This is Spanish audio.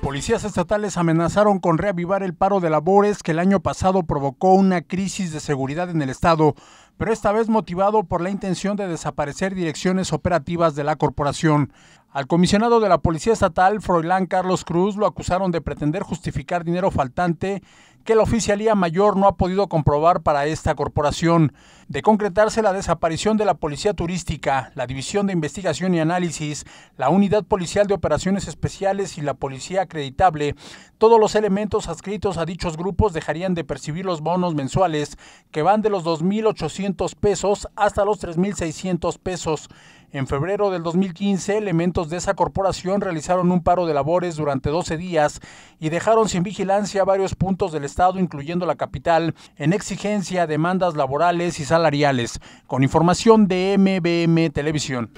Policías estatales amenazaron con reavivar el paro de labores que el año pasado provocó una crisis de seguridad en el estado, pero esta vez motivado por la intención de desaparecer direcciones operativas de la corporación. Al comisionado de la Policía Estatal, Froilán Carlos Cruz, lo acusaron de pretender justificar dinero faltante que la Oficialía Mayor no ha podido comprobar para esta corporación. De concretarse la desaparición de la Policía Turística, la División de Investigación y Análisis, la Unidad Policial de Operaciones Especiales y la Policía Acreditable, todos los elementos adscritos a dichos grupos dejarían de percibir los bonos mensuales que van de los 2.800 pesos hasta los 3.600 pesos. En febrero del 2015, elementos de esa corporación realizaron un paro de labores durante 12 días y dejaron sin vigilancia varios puntos del Estado, incluyendo la capital, en exigencia demandas laborales y salariales. Con información de MBM Televisión.